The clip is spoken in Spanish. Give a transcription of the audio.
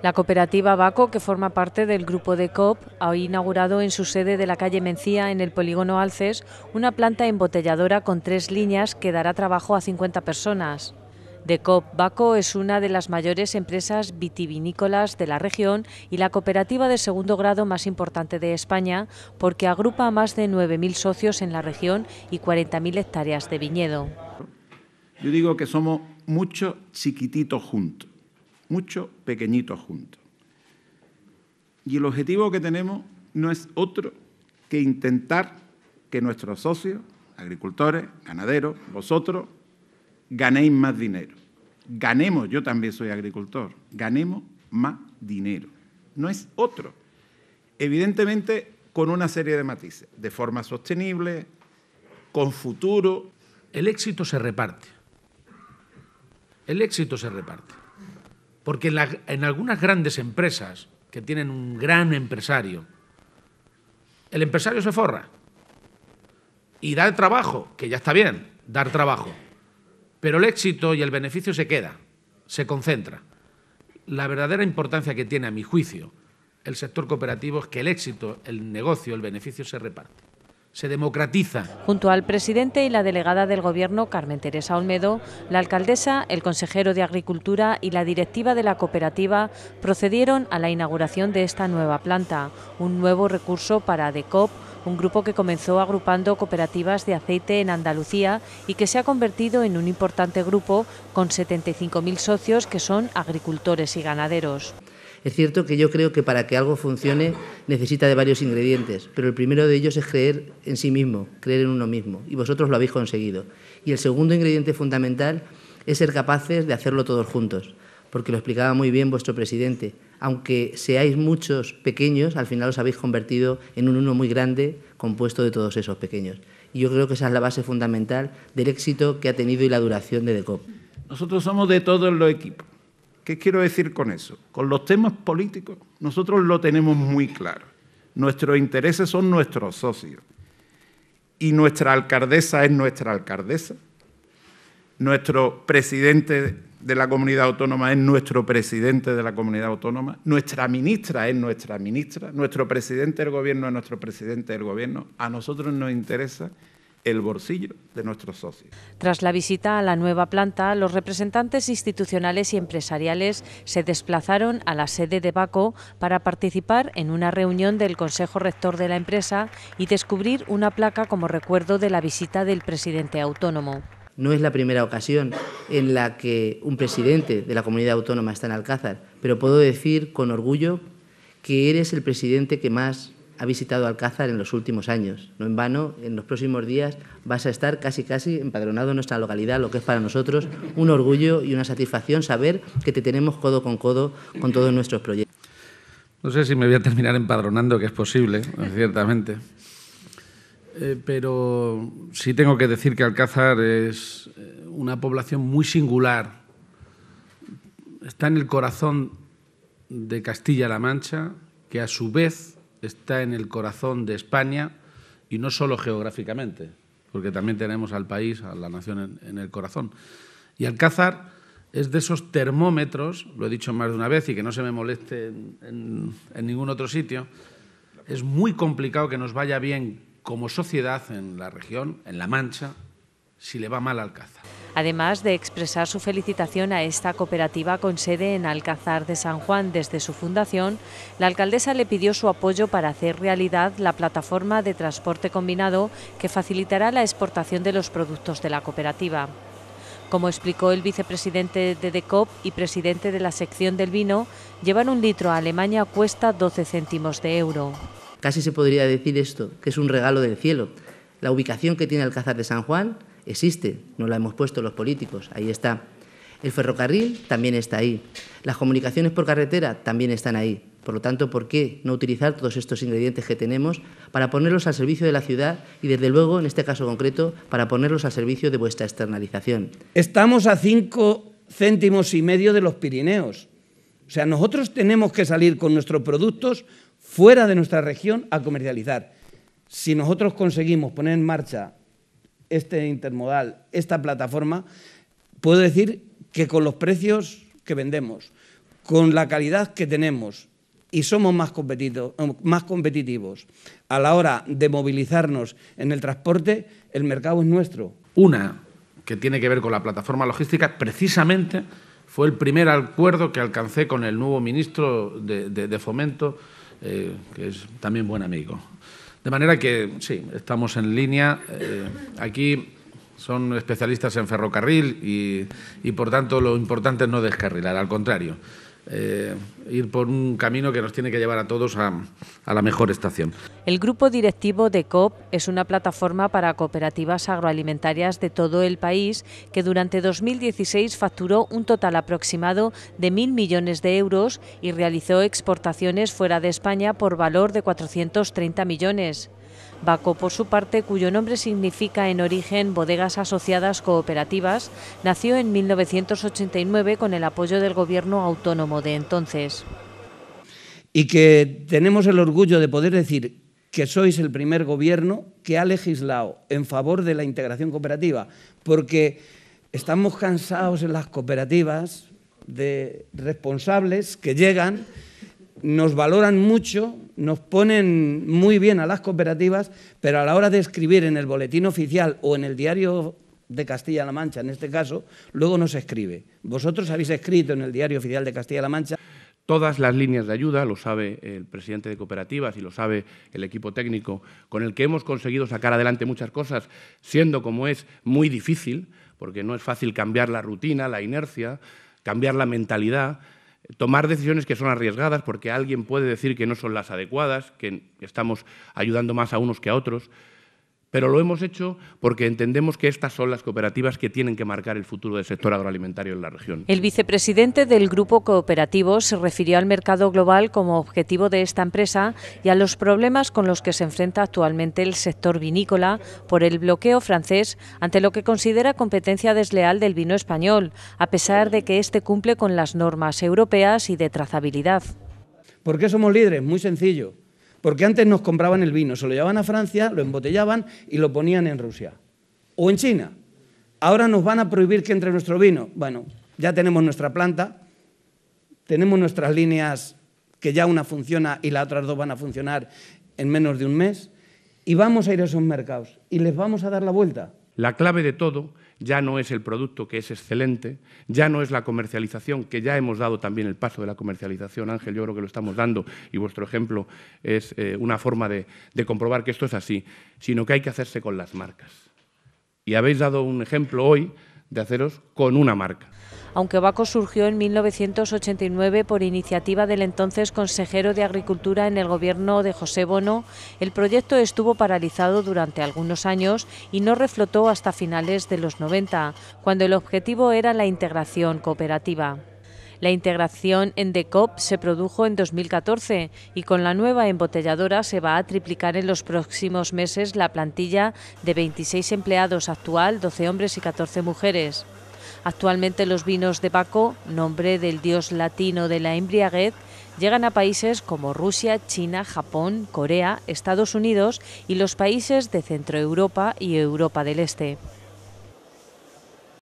La cooperativa Baco, que forma parte del grupo de COP, ha inaugurado en su sede de la calle Mencía, en el polígono Alces, una planta embotelladora con tres líneas que dará trabajo a 50 personas. De COP, Baco es una de las mayores empresas vitivinícolas de la región y la cooperativa de segundo grado más importante de España porque agrupa a más de 9.000 socios en la región y 40.000 hectáreas de viñedo. Yo digo que somos mucho chiquitito juntos mucho pequeñito juntos. Y el objetivo que tenemos no es otro que intentar que nuestros socios, agricultores, ganaderos, vosotros, ganéis más dinero. Ganemos, yo también soy agricultor, ganemos más dinero. No es otro. Evidentemente, con una serie de matices, de forma sostenible, con futuro. El éxito se reparte. El éxito se reparte. Porque en, algunas grandes empresas que tienen un gran empresario, el empresario se forra y da el trabajo, que ya está bien, dar trabajo, pero el éxito y el beneficio se queda, se concentra. La verdadera importancia que tiene, a mi juicio, el sector cooperativo es que el éxito, el negocio, el beneficio se reparte se democratiza. Junto al presidente y la delegada del Gobierno, Carmen Teresa Olmedo, la alcaldesa, el consejero de Agricultura y la directiva de la cooperativa procedieron a la inauguración de esta nueva planta, un nuevo recurso para DECOP, un grupo que comenzó agrupando cooperativas de aceite en Andalucía y que se ha convertido en un importante grupo con 75.000 socios que son agricultores y ganaderos. Es cierto que yo creo que para que algo funcione necesita de varios ingredientes, pero el primero de ellos es creer en sí mismo, creer en uno mismo, y vosotros lo habéis conseguido. Y el segundo ingrediente fundamental es ser capaces de hacerlo todos juntos, porque lo explicaba muy bien vuestro presidente. Aunque seáis muchos pequeños, al final os habéis convertido en un uno muy grande compuesto de todos esos pequeños. Y yo creo que esa es la base fundamental del éxito que ha tenido y la duración de DECOP. Nosotros somos de todos los equipos. ¿Qué quiero decir con eso? Con los temas políticos nosotros lo tenemos muy claro. Nuestros intereses son nuestros socios. Y nuestra alcaldesa es nuestra alcaldesa. Nuestro presidente de la comunidad autónoma es nuestro presidente de la comunidad autónoma, nuestra ministra es nuestra ministra, nuestro presidente del gobierno es nuestro presidente del gobierno. A nosotros nos interesa el bolsillo de nuestros socios. Tras la visita a la nueva planta, los representantes institucionales y empresariales se desplazaron a la sede de Baco para participar en una reunión del Consejo Rector de la empresa y descubrir una placa como recuerdo de la visita del presidente autónomo. No es la primera ocasión en la que un presidente de la comunidad autónoma está en Alcázar, pero puedo decir con orgullo que eres el presidente que más ha visitado Alcázar en los últimos años. No en vano, en los próximos días vas a estar casi casi empadronado en nuestra localidad, lo que es para nosotros un orgullo y una satisfacción saber que te tenemos codo con codo con todos nuestros proyectos. No sé si me voy a terminar empadronando, que es posible, ciertamente. Eh, pero sí tengo que decir que Alcázar es eh, una población muy singular. Está en el corazón de Castilla-La Mancha, que a su vez está en el corazón de España y no solo geográficamente, porque también tenemos al país, a la nación en, el corazón. Y Alcázar es de esos termómetros, lo he dicho más de una vez y que no se me moleste en, ningún otro sitio, es muy complicado que nos vaya bien como sociedad en la región, en La Mancha, si le va mal Alcázar además de expresar su felicitación a esta cooperativa con sede en Alcázar de San Juan desde su fundación, la alcaldesa le pidió su apoyo para hacer realidad la plataforma de transporte combinado que facilitará la exportación de los productos de la cooperativa. Como explicó el vicepresidente de DECOP y presidente de la sección del vino, llevar un litro a Alemania cuesta 12 céntimos de euro. Casi se podría decir esto, que es un regalo del cielo. La ubicación que tiene Alcázar de San Juan existe, no la hemos puesto los políticos, ahí está. El ferrocarril también está ahí. Las comunicaciones por carretera también están ahí. Por lo tanto, ¿por qué no utilizar todos estos ingredientes que tenemos para ponerlos al servicio de la ciudad y, desde luego, en este caso concreto, para ponerlos al servicio de vuestra externalización? Estamos a cinco céntimos y medio de los Pirineos. O sea, nosotros tenemos que salir con nuestros productos fuera de nuestra región a comercializar. Si nosotros conseguimos poner en marcha este intermodal, esta plataforma, puedo decir que con los precios que vendemos, con la calidad que tenemos y somos más, competitivos a la hora de movilizarnos en el transporte, el mercado es nuestro. Una que tiene que ver con la plataforma logística, precisamente fue el primer acuerdo que alcancé con el nuevo ministro de, Fomento, eh, que es también buen amigo. De manera que, sí, estamos en línea. Eh, aquí son especialistas en ferrocarril y, por tanto, lo importante es no descarrilar, al contrario. Eh, ir por un camino que nos tiene que llevar a todos a la mejor estación. El grupo directivo de COP es una plataforma para cooperativas agroalimentarias de todo el país que durante 2016 facturó un total aproximado de mil millones de euros y realizó exportaciones fuera de España por valor de 430 millones. Baco, por su parte, cuyo nombre significa en origen bodegas asociadas cooperativas, nació en 1989 con el apoyo del gobierno autónomo de entonces. Y que tenemos el orgullo de poder decir que sois el primer gobierno que ha legislado en favor de la integración cooperativa, porque estamos cansados en las cooperativas de responsables que llegan nos valoran mucho, nos ponen muy bien a las cooperativas, pero a la hora de escribir en el boletín oficial o en el diario de Castilla-La Mancha, en este caso, luego no se escribe. Vosotros habéis escrito en el diario oficial de Castilla-La Mancha. Todas las líneas de ayuda, lo sabe el presidente de cooperativas y lo sabe el equipo técnico, con el que hemos conseguido sacar adelante muchas cosas, siendo como es muy difícil, porque no es fácil cambiar la rutina, la inercia, cambiar la mentalidad, tomar decisiones que son arriesgadas porque alguien puede decir que no son las adecuadas, que estamos ayudando más a unos que a otros. Pero lo hemos hecho porque entendemos que estas son las cooperativas que tienen que marcar el futuro del sector agroalimentario en la región. El vicepresidente del Grupo Cooperativo se refirió al mercado global como objetivo de esta empresa y a los problemas con los que se enfrenta actualmente el sector vinícola por el bloqueo francés ante lo que considera competencia desleal del vino español, a pesar de que este cumple con las normas europeas y de trazabilidad. ¿Por qué somos líderes? Muy sencillo porque antes nos compraban el vino, se lo llevaban a Francia, lo embotellaban y lo ponían en Rusia o en China. Ahora nos van a prohibir que entre nuestro vino. Bueno, ya tenemos nuestra planta, tenemos nuestras líneas que ya una funciona y las otras dos van a funcionar en menos de un mes, y vamos a ir a esos mercados y les vamos a dar la vuelta. La clave de todo ya no es el producto, que es excelente, ya no es la comercialización, que ya hemos dado también el paso de la comercialización, Ángel, yo creo que lo estamos dando y vuestro ejemplo es eh, una forma de comprobar que esto es así, sino que hay que hacerse con las marcas. Y habéis dado un ejemplo hoy de haceros con una marca aunque Baco surgió en 1989 por iniciativa del entonces consejero de Agricultura en el gobierno de José Bono, el proyecto estuvo paralizado durante algunos años y no reflotó hasta finales de los 90, cuando el objetivo era la integración cooperativa. La integración en DECOP se produjo en 2014 y con la nueva embotelladora se va a triplicar en los próximos meses la plantilla de 26 empleados actual, 12 hombres y 14 mujeres. Actualmente los vinos de Baco, nombre del dios latino de la embriaguez, llegan a países como Rusia, China, Japón, Corea, Estados Unidos y los países de Centro Europa y Europa del Este.